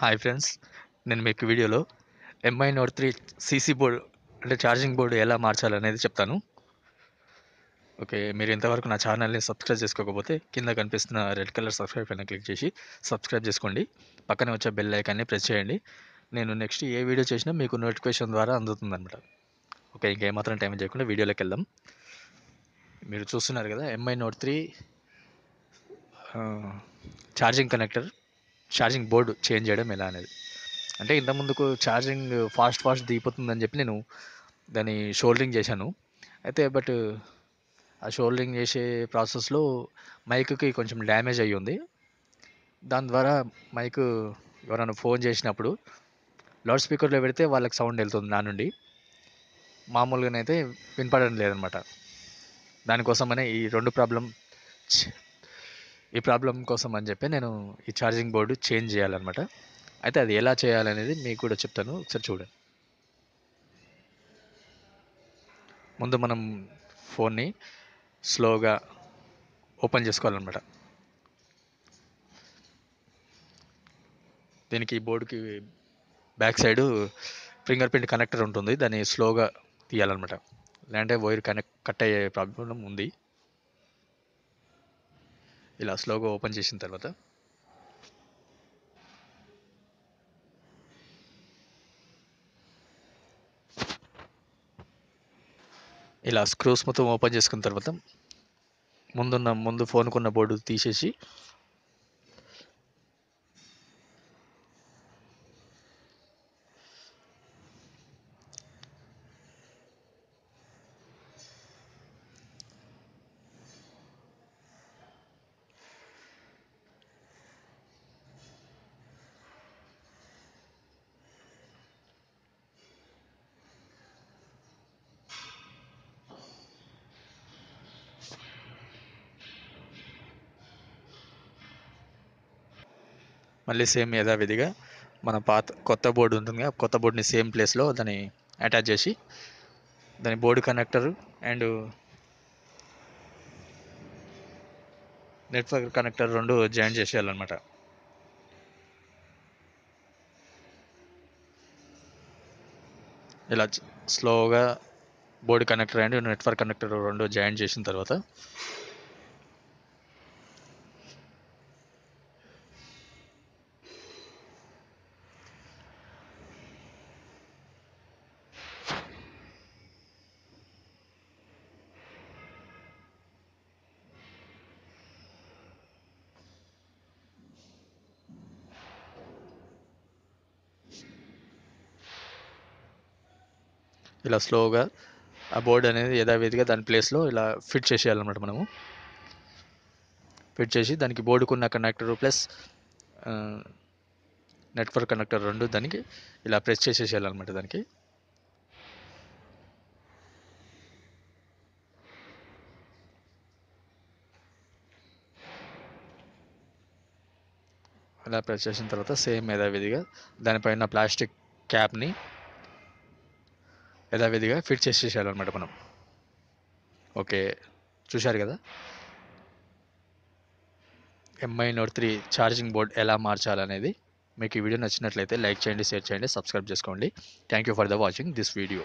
hi friends నేను మీకు వీడియోలో MI note three CC board అంటే ఛార్జింగ్ బోర్డు ఎలా మార్చాలి అనేది చెప్తాను ఓకే మీరు ఇంతవరకు నా ఛానల్ని సబ్స్క్రైబ్ చేసుకోకపోతే కింద కనిపిస్తున్న రెడ్ కలర్ సబ్స్క్రైబ్ పైన క్లిక్ చేసి సబ్స్క్రైబ్ చేసుకోండి పక్కనే వచ్చే బెల్ ఐకాన్ని ప్రెస్ చేయండి నేను నెక్స్ట్ ఏ వీడియో చేసినా మీకు నోటిఫికేషన్ ద్వారా అనమాట ఓకే ఇంకేమాత్రం టైం చేయకుండా వీడియోలోకి వెళ్దాం మీరు చూస్తున్నారు కదా MI note three charging connector charging board change చేయడం ఎలా అనేది అంటే ఇంతకుముందుకు ఛార్జింగ్ ఫాస్ట్ ఫాస్ట్ దిగిపోతుందని చెప్పి నేను దాన్ని షోల్డరింగ్ చేశాను అయితే బట్ ఆ షోల్డరింగ్ చేసే ప్రాసెస్లో మైక్కి కొంచెం డ్యామేజ్ అయ్యి ఉంది దాని ద్వారా మైక్ ఎవరైనా ఫోన్ చేసినప్పుడు లౌడ్ స్పీకర్లో పెడితే వాళ్ళకి సౌండ్ వెళ్తుంది నా నుండి మామూలుగానైతే వినపడడం లేదనమాట దానికోసమనే ఈ రెండు ప్రాబ్లం ఈ ప్రాబ్లం కోసం అని చెప్పి నేను ఈ ఛార్జింగ్ బోర్డు చేంజ్ చేయాలన్నమాట అయితే అది ఎలా చేయాలనేది మీకు కూడా చెప్తాను ఒకసారి చూడండి ముందు మనం ఫోన్ని స్లోగా ఓపెన్ చేసుకోవాలన్నమాట దీనికి బోర్డుకి back side finger print connector ఉంటుంది దాన్ని స్లోగా తీయాలన్నమాట లేదంటే వైర్ కనెక్ట్ కట్ అయ్యే ప్రాబ్లం ఉంది ఇలా స్లోగా ఓపెన్ చేసిన తర్వాత ఇలా స్క్రూస్ మొత్తం ఓపెన్ చేసుకున్న తర్వాత ముందున్న ముందు ఫోన్కున్న బోర్డు తీసేసి మళ్ళీ సేమ్ యథావిధిగా మన పాత కొత్త బోర్డు ఉంటుంది కదా కొత్త బోర్డుని సేమ్ ప్లేస్లో దాన్ని అటాచ్ చేసి దాని board connector and network connector రెండు జాయిన్ చేసేయాలన్నమాట ఇలా స్లోగా board connector and network connector రెండు జాయిన్ చేసిన తర్వాత ఇలా స్లోగా ఆ బోర్డు అనేది యథావిధిగా దాని ప్లేస్లో ఇలా ఫిట్ చేసేయాలన్నమాట మనము ఫిట్ చేసి దానికి బోర్డుకున్న కనెక్టర్ ప్లస్ నెట్వర్క్ కనెక్టర్ రెండు దానికి ఇలా ప్రెస్ చేసేసేయాలన్నమాట దానికి అలా ప్రెస్ చేసిన తర్వాత సేమ్ యథావిధిగా దానిపైన ప్లాస్టిక్ క్యాప్ని యథావిధిగా ఫిట్ అనమాట మనం ఓకే చూశారు కదా MI note three charging board ఎలా మార్చాలనేది మీకు ఈ వీడియో నచ్చినట్లయితే లైక్ చేయండి షేర్ చేయండి సబ్స్క్రైబ్ చేసుకోండి thank you for the watching this video